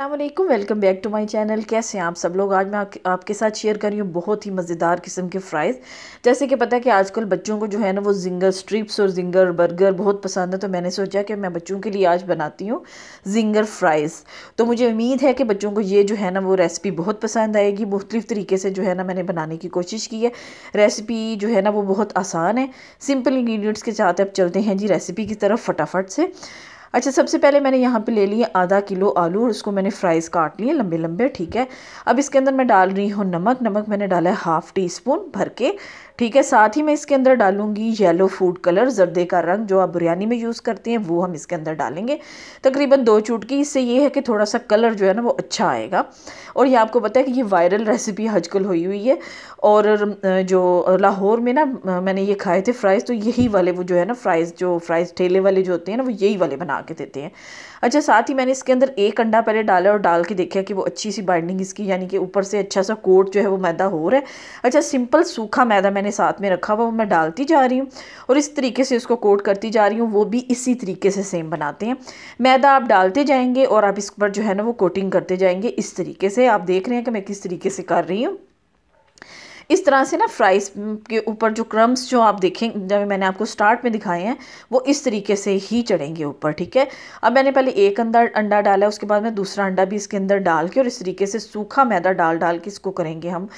Allah welcome back to my channel कैसे हैं आप सब लोग आज मैं आप, आपके साथ शेयर कर रही हूँ बहुत ही मज़ेदार किस्म के फ़्राइज़ जैसे कि पता है कि आजकल बच्चों को जो है ना वो जिंगर स्ट्रिप्स और जिंगर बर्गर बहुत पसंद है तो मैंने सोचा कि मैं बच्चों के लिए आज बनाती हूँ जिंगर फ्राइज़ तो मुझे उम्मीद है कि बच्चों को ये जो है ना वो रेसिपी बहुत पसंद आएगी मुख्तलिफ तरीके से जो है ना मैंने बनाने की कोशिश की है रेसिपी जो है ना वो बहुत आसान है सिंपल इन्ग्रीडियंट्स के साथ अब चलते हैं जी रेसिपी की तरफ फटाफट से अच्छा सबसे पहले मैंने यहाँ पे ले लिए आधा किलो आलू और उसको मैंने फ्राइज़ काट लिए लंबे लंबे ठीक है अब इसके अंदर मैं डाल रही हूँ नमक नमक मैंने डाला है हाफ़ टी स्पून भर के ठीक है साथ ही मैं इसके अंदर डालूंगी येलो फूड कलर जर्दे का रंग जो आप बिरयानी में यूज़ करते हैं वो हम इसके अंदर डालेंगे तकरीबन दो चुटकी इससे ये है कि थोड़ा सा कलर जो है ना वो अच्छा आएगा और ये आपको पता है कि ये वायरल रेसिपी हजकल हुई हुई है और जो लाहौर में ना मैंने ये खाए थे फ्राइज़ तो यही वाले वो जो है ना फ्राइज़ जो फ्राइज़ ठेले वाले जो होते हैं ना वो यही वाले बना बना के देते हैं अच्छा साथ ही मैंने इसके अंदर एक अंडा पहले डाला और डाल के देखा कि वो अच्छी सी बाइंडिंग इसकी यानी कि ऊपर से अच्छा सा कोट जो है वो मैदा हो रहा है अच्छा सिंपल सूखा मैदा मैंने साथ में रखा हुआ वो मैं डालती जा रही हूँ और इस तरीके से उसको कोट करती जा रही हूँ वो भी इसी तरीके से सेम बनाते हैं मैदा आप डालते जाएंगे और आप इस पर जो है ना वो कोटिंग करते जाएंगे इस तरीके से आप देख रहे हैं कि मैं किस तरीके से कर रही हूँ इस तरह से ना फ्राइज़ के ऊपर जो क्रम्स जो आप देखें जब मैंने आपको स्टार्ट में दिखाए हैं वो इस तरीके से ही चढ़ेंगे ऊपर ठीक है अब मैंने पहले एक अंदर अंडा डाला उसके बाद मैं दूसरा अंडा भी इसके अंदर डाल के और इस तरीके से सूखा मैदा डाल डाल के इसको करेंगे हम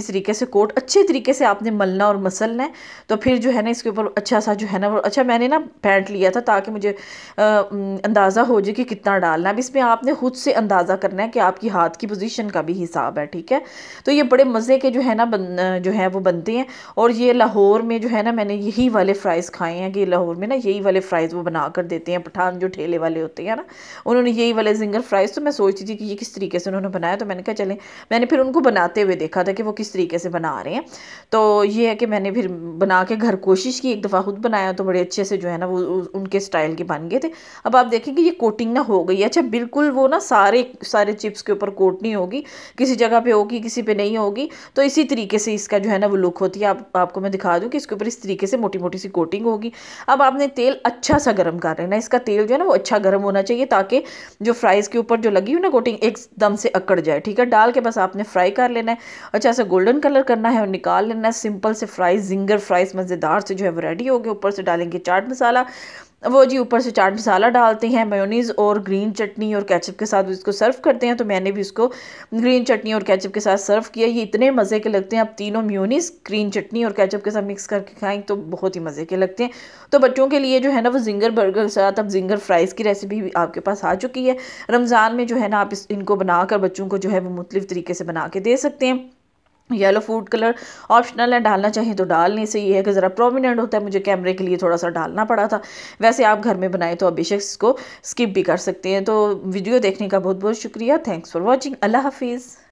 इस तरीके से कोट अच्छे तरीके से आपने मलना और मसलना है तो फिर जो है ना इसके ऊपर अच्छा सा जो है ना वो अच्छा मैंने ना पैंट लिया था ताकि मुझे अंदाज़ा हो जाए कि कितना डालना अब इसमें आपने खुद से अंदाज़ा करना है कि आपकी हाथ की पोजीशन का भी हिसाब है ठीक है तो ये बड़े मज़े के जो है ना बन जो है वो बनते हैं और ये लाहौर में जो है ना मैंने यही वाले फ़्राइज़ खाए हैं कि लाहौर में ना यही वाले फ़्राइज़ वो बना कर देते हैं पठान जो ठेले वाले होते हैं ना उन्होंने यही वाले जिंगर फ्राइज़ तो मैं सोचती थी कि ये किस तरीके से उन्होंने बनाया तो मैंने कहा चलें मैंने फिर उनको बनाते हुए देखा था कि वो किस तरीके से बना रहे हैं तो ये है कि मैंने फिर बना के घर कोशिश की एक दफ़ा खुद बनाया तो बड़े अच्छे से जो है ना वो उनके स्टाइल के बन गए थे अब आप देखें कि ये कोटिंग ना हो गई अच्छा बिल्कुल वो ना सारे सारे चिप्स के ऊपर कोट नहीं होगी किसी जगह पर होगी किसी पर नहीं होगी तो इसी तरीके से से इसका जो है ना वो लुक होती है आप आपको मैं दिखा दूँ कि इसके ऊपर इस तरीके से मोटी मोटी सी कोटिंग होगी अब आपने तेल अच्छा सा गर्म कर लेना इसका तेल जो है ना वो अच्छा गर्म होना चाहिए ताकि जो फ्राइज़ के ऊपर जो लगी हुई ना कोटिंग एकदम से अकड़ जाए ठीक है डाल के बस आपने फ्राई कर लेना है अच्छा सा गोल्डन कलर करना है और निकाल लेना है सिंपल से फ्राइज़ जिंगर फ्राइज़ मज़ेदार से जो है वो रेडी हो गए ऊपर से डालेंगे चाट मसाला वो जी ऊपर से चाट मसाला डालते हैं मेयोनीज़ और ग्रीन चटनी और कैचअप के साथ इसको सर्व करते हैं तो मैंने भी उसको ग्रीन चटनी और कैचअप के साथ सर्व किया ये इतने मज़े के लगते हैं आप तीनों म्योनीज़ ग्रीन चटनी और कैचअप के साथ मिक्स करके खाएँ तो बहुत ही मज़े के लगते हैं तो बच्चों के लिए जो है ना वो जिंगर बर्गर के साथ अब जिंगर फ्राइज़ की रेसिपी भी आपके पास आ चुकी है रमज़ान में जो है ना आप इनको बनाकर बच्चों को जो है वो मुख्तलिफ़ तरीके से बना के दे सकते हैं येलो फूड कलर ऑप्शनल है डालना चाहिए तो डाल नहीं सही है कि ज़रा प्रोमिनेंट होता है मुझे कैमरे के लिए थोड़ा सा डालना पड़ा था वैसे आप घर में बनाए तो अभी बेशक इसको स्किप भी कर सकते हैं तो वीडियो देखने का बहुत बहुत शुक्रिया थैंक्स फॉर वॉचिंग अल्लाह हाफिज़